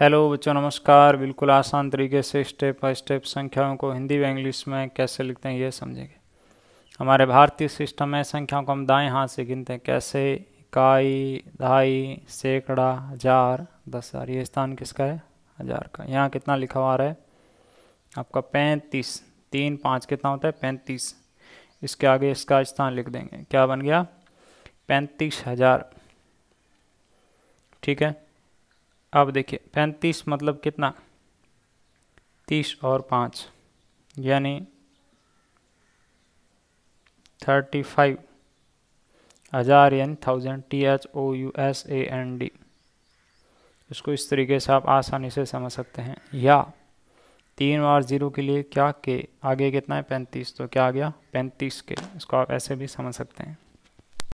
hello बच्चों नमस्कार बिल्कुल आसान तरीके से स्टेप बाय स्टेप संख्याओं को हिंदी व इंग्लिश में कैसे लिखते हैं ये समझेंगे हमारे भारतीय सिस्टम में संख्याओं को हम दाएं हाथ से गिनते हैं कैसे इकाई ढाई सैकड़ा हजार दस हज़ार ये स्थान किसका है हजार का यहाँ कितना लिखा हुआ रहा है आपका पैंतीस तीन पाँच कितना होता है पैंतीस इसके आगे इसका स्थान लिख देंगे क्या बन गया पैंतीस हजार ठीक है अब देखिए पैंतीस मतलब कितना तीस और पाँच यानी थर्टी फाइव हज़ार यानी thousand T H O U S A N D इसको इस तरीके से आप आसानी से समझ सकते हैं या तीन और ज़ीरो के लिए क्या के आगे कितना है पैंतीस तो क्या आ गया पैंतीस के इसको आप ऐसे भी समझ सकते हैं